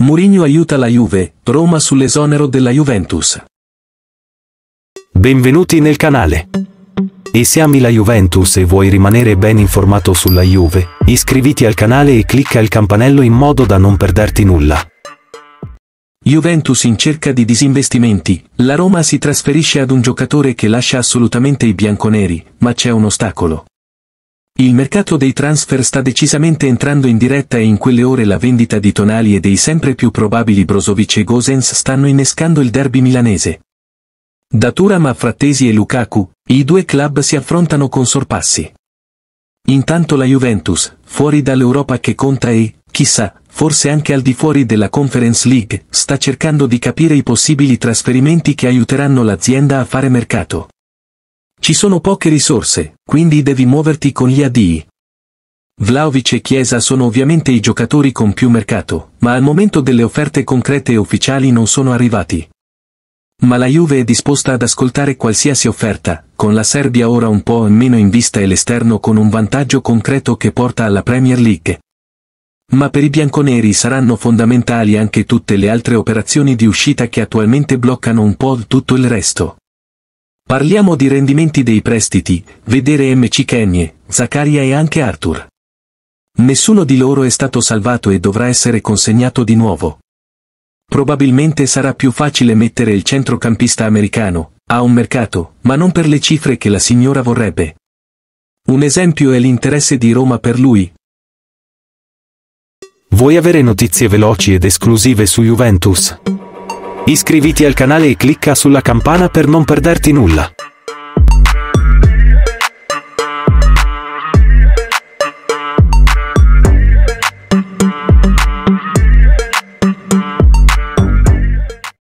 Mourinho aiuta la Juve, Roma sull'esonero della Juventus. Benvenuti nel canale. E se ami la Juventus e vuoi rimanere ben informato sulla Juve, iscriviti al canale e clicca il campanello in modo da non perderti nulla. Juventus in cerca di disinvestimenti, la Roma si trasferisce ad un giocatore che lascia assolutamente i bianconeri, ma c'è un ostacolo. Il mercato dei transfer sta decisamente entrando in diretta e in quelle ore la vendita di Tonali e dei sempre più probabili Brozovic e Gosens stanno innescando il derby milanese. Da Turam a Frattesi e Lukaku, i due club si affrontano con sorpassi. Intanto la Juventus, fuori dall'Europa che conta e, chissà, forse anche al di fuori della Conference League, sta cercando di capire i possibili trasferimenti che aiuteranno l'azienda a fare mercato. Ci sono poche risorse, quindi devi muoverti con gli ADI. Vlaovic e Chiesa sono ovviamente i giocatori con più mercato, ma al momento delle offerte concrete e ufficiali non sono arrivati. Ma la Juve è disposta ad ascoltare qualsiasi offerta, con la Serbia ora un po' in meno in vista e l'esterno con un vantaggio concreto che porta alla Premier League. Ma per i bianconeri saranno fondamentali anche tutte le altre operazioni di uscita che attualmente bloccano un po' tutto il resto. Parliamo di rendimenti dei prestiti, vedere MC Kenye, Zaccaria e anche Arthur. Nessuno di loro è stato salvato e dovrà essere consegnato di nuovo. Probabilmente sarà più facile mettere il centrocampista americano, a un mercato, ma non per le cifre che la signora vorrebbe. Un esempio è l'interesse di Roma per lui. Vuoi avere notizie veloci ed esclusive su Juventus? Iscriviti al canale e clicca sulla campana per non perderti nulla.